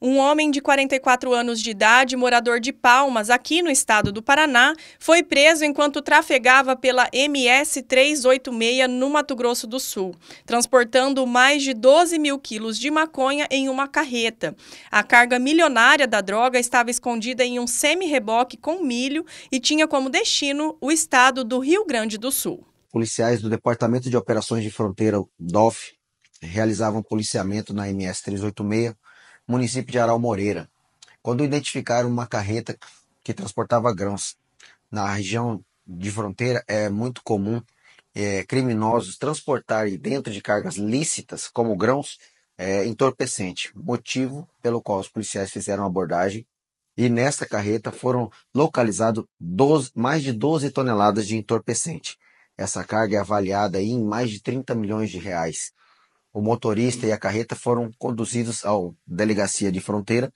Um homem de 44 anos de idade, morador de Palmas, aqui no estado do Paraná, foi preso enquanto trafegava pela MS 386 no Mato Grosso do Sul, transportando mais de 12 mil quilos de maconha em uma carreta. A carga milionária da droga estava escondida em um semi-reboque com milho e tinha como destino o estado do Rio Grande do Sul. Policiais do Departamento de Operações de Fronteira, DOF, realizavam policiamento na MS 386 município de Aral Moreira, quando identificaram uma carreta que transportava grãos. Na região de fronteira é muito comum é, criminosos transportarem dentro de cargas lícitas, como grãos, é, entorpecente, motivo pelo qual os policiais fizeram abordagem e nesta carreta foram localizados mais de 12 toneladas de entorpecente. Essa carga é avaliada em mais de 30 milhões de reais o motorista e a carreta foram conduzidos à delegacia de fronteira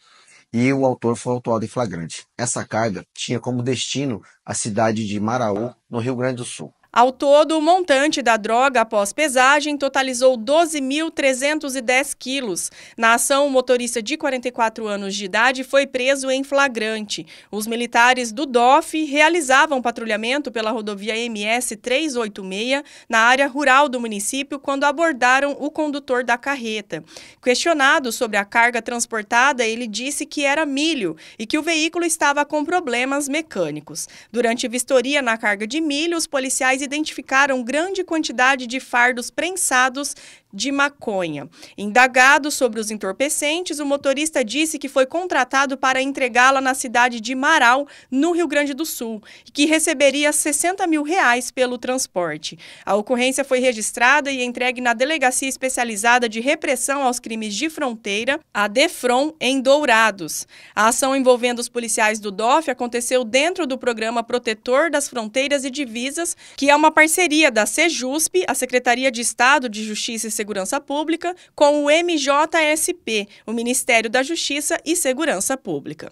e o autor foi autuado em flagrante. Essa carga tinha como destino a cidade de Maraú, no Rio Grande do Sul. Ao todo, o montante da droga após pesagem totalizou 12.310 quilos. Na ação, o motorista de 44 anos de idade foi preso em flagrante. Os militares do DOF realizavam patrulhamento pela rodovia MS 386 na área rural do município quando abordaram o condutor da carreta. Questionado sobre a carga transportada, ele disse que era milho e que o veículo estava com problemas mecânicos. Durante vistoria na carga de milho, os policiais identificaram grande quantidade de fardos prensados de maconha. Indagado sobre os entorpecentes, o motorista disse que foi contratado para entregá-la na cidade de Marau, no Rio Grande do Sul, e que receberia 60 mil reais pelo transporte. A ocorrência foi registrada e entregue na Delegacia Especializada de Repressão aos Crimes de Fronteira, a DEFRON, em Dourados. A ação envolvendo os policiais do DOF aconteceu dentro do programa Protetor das Fronteiras e Divisas, que é uma parceria da SEJUSP, a Secretaria de Estado de Justiça e Segurança Pública com o MJSP, o Ministério da Justiça e Segurança Pública.